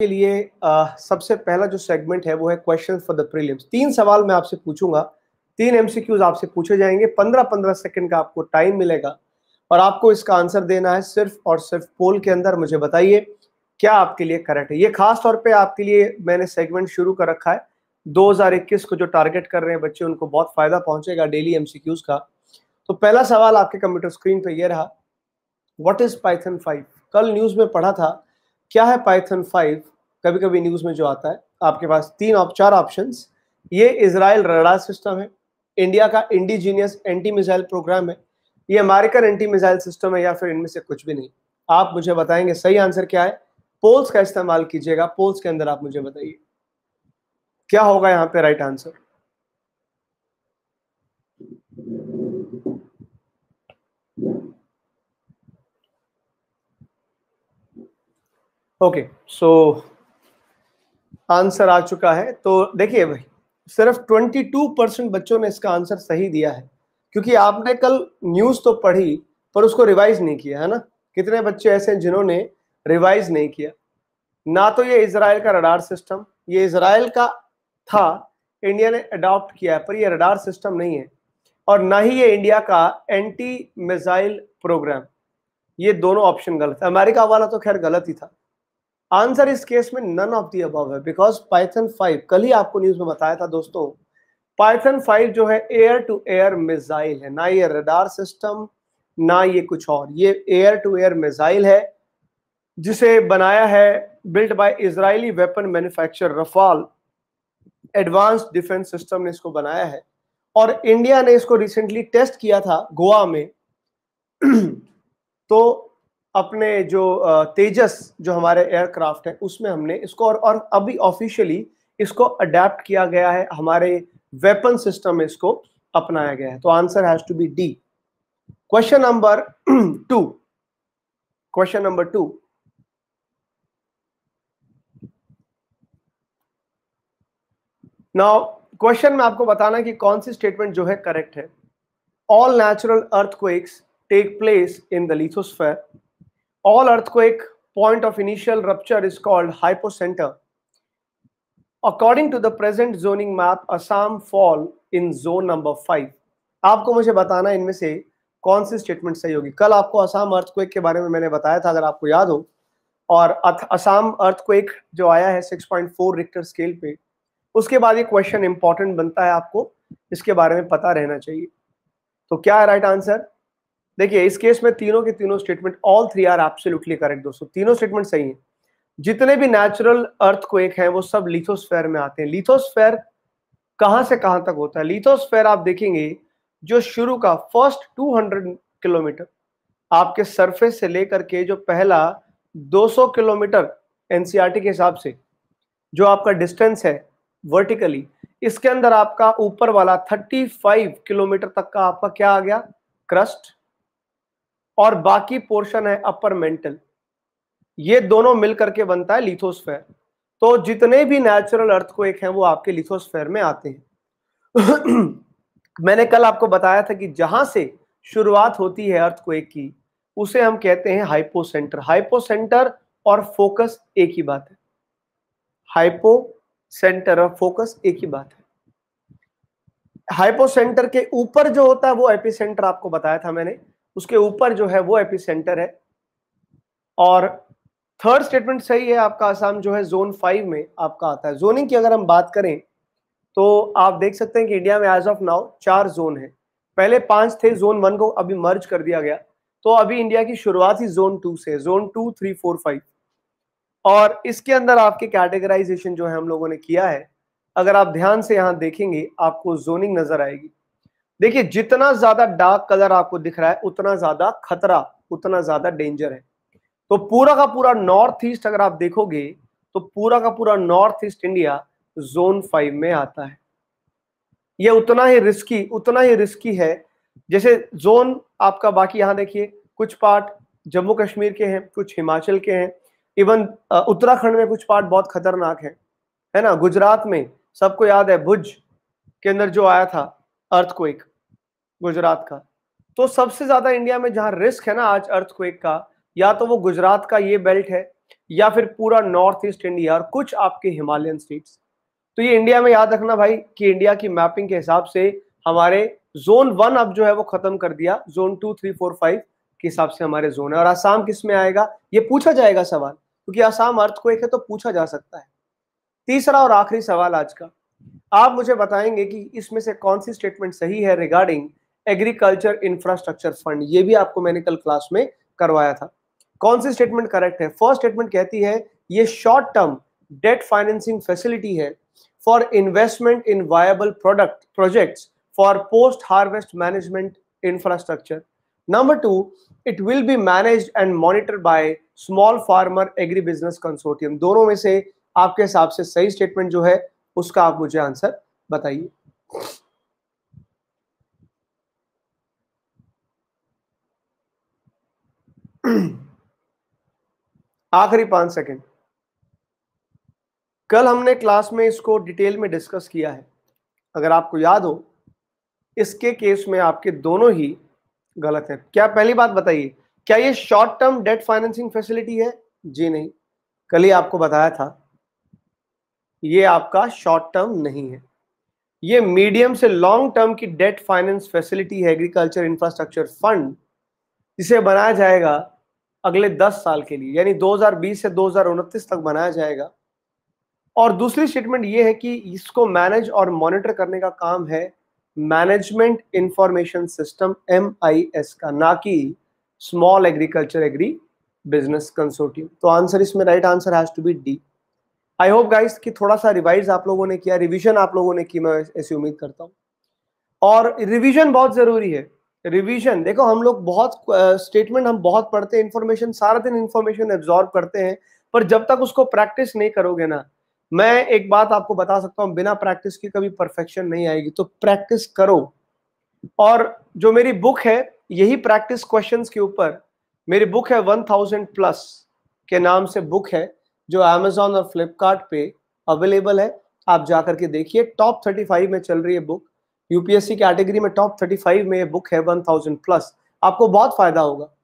के लिए आ, सबसे पहला जो सेगमेंट है वो है क्वेश्चन फॉर द प्रीलिम्स तीन सवाल मैं आपसे पूछूंगा तीन एमसीक्यूज आपसे पूछे जाएंगे पंद्रह पंद्रह सेकंड का आपको टाइम मिलेगा और आपको इसका आंसर देना है सिर्फ और सिर्फ पोल के अंदर मुझे बताइए क्या आपके लिए करेक्ट है ये खास तौर पे आपके लिए मैंने सेगमेंट शुरू कर रखा है 2021 को जो टारगेट कर रहे हैं बच्चे उनको बहुत फायदा पहुंचेगा डेली एमसीक्यूज का तो पहला सवाल आपके कंप्यूटर स्क्रीन पे ये रहा व्हाट इज पाइथन 5 कल न्यूज में पढ़ा था क्या है पाइथन फाइव कभी कभी न्यूज में जो आता है आपके पास तीन आप, चार ऑप्शन ये इसराइल रडार सिस्टम है इंडिया का इंडिजीनियस एंटी मिसाइल प्रोग्राम है ये अमेरिकन एंटी मिसाइल सिस्टम है या फिर इनमें से कुछ भी नहीं आप मुझे बताएंगे सही आंसर क्या है पोल्स का इस्तेमाल कीजिएगा पोल्स के अंदर आप मुझे बताइए क्या होगा यहाँ पे right answer okay so answer आ चुका है तो देखिए भाई सिर्फ 22 परसेंट बच्चों ने इसका आंसर सही दिया है क्योंकि आपने कल न्यूज तो पढ़ी पर उसको रिवाइज नहीं किया है ना कितने बच्चे ऐसे हैं जिन्होंने रिवाइज नहीं किया ना तो ये इसराइल का रडार सिस्टम ये इसराइल का था इंडिया ने अडॉप्ट किया है पर यह रडार सिस्टम नहीं है और ना ही ये इंडिया का एंटी मिसाइल प्रोग्राम ये दोनों ऑप्शन गलत है अमेरिका वाला तो खैर गलत ही था आंसर इस केस में नन ऑफ दी अबव है बिकॉज पाइथन 5 कल ही आपको न्यूज में बताया था दोस्तों पाइथन 5 जो है एयर टू एयर मिसाइल है ना ये रडार सिस्टम ना ये कुछ और ये एयर टू एयर मिसाइल है जिसे बनाया है built by Israeli weapon manufacturer Rafael advance defence system ने इसको बनाया है और इंडिया ने इसको रिसेंटली टेस्ट किया था गोवा में तो अपने जो तेजस जो हमारे एयरक्राफ्ट है उसमें हमने इसको और, और अभी ऑफिशियली इसको अडेप्ट किया गया है हमारे वेपन सिस्टम में इसको अपनाया गया है तो answer has to be D question number two question number two now question में आपको बताना कि कौन सी स्टेटमेंट जो है करेक्ट है all natural earthquakes take place in the lithosphere all earthquake point of initial rupture is called hypocenter. According to the present zoning map, Assam fall in zone number five आपको मुझे बताना इनमें से कौन सी स्टेटमेंट सही होगी कल आपको असम अर्थक्वेक के बारे में मैंने बताया था अगर आपको याद हो और असम अर्थक्वेक जो आया है 6.4 रिक्टर स्केल पे उसके बाद ये क्वेश्चन इंपॉर्टेंट बनता है आपको इसके बारे में पता रहना चाहिए तो क्या है राइट आंसर देखिए इस केस में तीनों के तीनों statement all three are absolutely correct दोस्तों तीनों स्टेटमेंट सही है जितने भी नेचुरल अर्थ को एक है वो सब लिथोस्फेयर में आते हैं लिथोस्फेयर कहां से कहां तक होता है लिथोस्फेयर आप देखेंगे जो शुरू का फर्स्ट 200 किलोमीटर आपके सरफेस से लेकर के जो पहला 200 किलोमीटर एनसीआरटी e के हिसाब से जो आपका डिस्टेंस है वर्टिकली इसके अंदर आपका ऊपर वाला 35 किलोमीटर तक का आपका क्या आ गया क्रस्ट और बाकी पोर्शन है अपर मेंटल ये दोनों मिलकर के बनता है लिथोस्फेयर तो जितने भी नेचुरल अर्थ को एक है वो आपके लिथोस्फेयर में आते हैं मैंने कल आपको बताया था कि जहां से शुरुआत होती है अर्थ को एक की उसे हम कहते हैं हाइपोसेंटर हाइपोसेंटर और फोकस एक ही बात है हाइपो सेंटर और फोकस एक ही बात है हाइपोसेंटर के ऊपर जो होता है वो एपिसेंटर आपको बताया था मैंने उसके ऊपर जो है वो एपिसेंटर है और थर्ड स्टेटमेंट सही है आपका आसाम जो है जोन फाइव में आपका आता है जोनिंग की अगर हम बात करें तो आप देख सकते हैं कि इंडिया में एज ऑफ नाउ चार जोन है पहले पांच थे जोन वन को अभी मर्ज कर दिया गया तो अभी इंडिया की शुरुआत ही जोन टू से zone two three four five और इसके अंदर आपके कैटेगराइजेशन जो है हम लोगों ने किया है अगर आप ध्यान से यहां देखेंगे आपको जोनिंग नजर आएगी देखिए जितना ज्यादा डार्क कलर आपको दिख रहा है उतना ज्यादा खतरा उतना ज्यादा डेंजर है तो पूरा का पूरा नॉर्थ ईस्ट अगर आप देखोगे तो पूरा का पूरा north east India zone five में आता है यह उतना ही रिस्की उतना ही रिस्की है जैसे जोन आपका बाकी यहां देखिए कुछ पार्ट जम्मू कश्मीर के हैं कुछ हिमाचल के हैं इवन उत्तराखंड में कुछ पार्ट बहुत खतरनाक है है ना गुजरात में सबको याद है भुज के अंदर जो आया था अर्थक्वेक गुजरात का तो सबसे ज्यादा इंडिया में जहां रिस्क है ना आज अर्थक्वेक का या तो वो गुजरात का ये बेल्ट है या फिर पूरा नॉर्थ ईस्ट इंडिया और कुछ आपके हिमालयन स्टेट्स तो ये इंडिया में याद रखना भाई कि इंडिया की मैपिंग के हिसाब से हमारे जोन वन अब जो है वो खत्म कर दिया zone two three four five के हिसाब से हमारे जोन है और आसाम किस में आएगा ये पूछा जाएगा सवाल क्योंकि आसाम अर्थ को एक है तो पूछा जा सकता है तीसरा और आखिरी सवाल आज का आप मुझे बताएंगे कि इसमें से कौन सी स्टेटमेंट सही है रिगार्डिंग एग्रीकल्चर इंफ्रास्ट्रक्चर फंड ये भी आपको मैंने कल क्लास में करवाया था कौन सी स्टेटमेंट करेक्ट है फर्स्ट स्टेटमेंट कहती है ये short term debt financing facility है for investment in viable product project for post harvest management infrastructure number two it will be manage and monitor by small farmer agri business consortium दोनों में से आपके हिसाब से सही स्टेटमेंट जो है उसका आप मुझे आंसर बताइए आखिरी पांच सेकंड कल हमने क्लास में इसको डिटेल में डिस्कस किया है अगर आपको याद हो इसके केस में आपके दोनों ही गलत है क्या पहली बात बताइए क्या ये short term debt financing facility है जी नहीं कल ही आपको बताया था ये आपका शॉर्ट टर्म नहीं है ये मीडियम से लॉन्ग टर्म की डेट फाइनेंस फैसिलिटी है एग्रीकल्चर इंफ्रास्ट्रक्चर फंड जिसे बनाया जाएगा अगले 10 साल के लिए यानी 2020 से दो तक बनाया जाएगा और दूसरी स्टेटमेंट ये है कि इसको मैनेज और मॉनिटर करने का काम है मैनेजमेंट इंफॉर्मेशन सिस्टम एम का ना कि small agriculture agri business consortium तो आंसर इसमें right answer has to be D I hope guys कि थोड़ा सा रिवाइज आप लोगों ने किया रिवीजन आप लोगों ने की मैं ऐसी उम्मीद करता हूँ और रिवीजन बहुत जरूरी है रिवीजन देखो हम लोग बहुत स्टेटमेंट uh, हम बहुत पढ़ते हैं इन्फॉर्मेशन सारा दिन इन्फॉर्मेशन एब्जॉर्व करते हैं पर जब तक उसको प्रैक्टिस नहीं करोगे ना मैं एक बात आपको बता सकता हूँ बिना प्रैक्टिस की कभी परफेक्शन नहीं आएगी तो प्रैक्टिस करो और जो मेरी बुक है यही प्रैक्टिस क्वेश्चंस के ऊपर मेरी बुक है वन थाउजेंड प्लस के नाम से बुक है जो अमेजोन और फ्लिपकार्ट अवेलेबल है आप जाकर के देखिए टॉप थर्टी फाइव में चल रही है बुक यूपीएससी कैटेगरी में टॉप थर्टी फाइव में ये बुक है वन थाउजेंड प्लस आपको बहुत फायदा होगा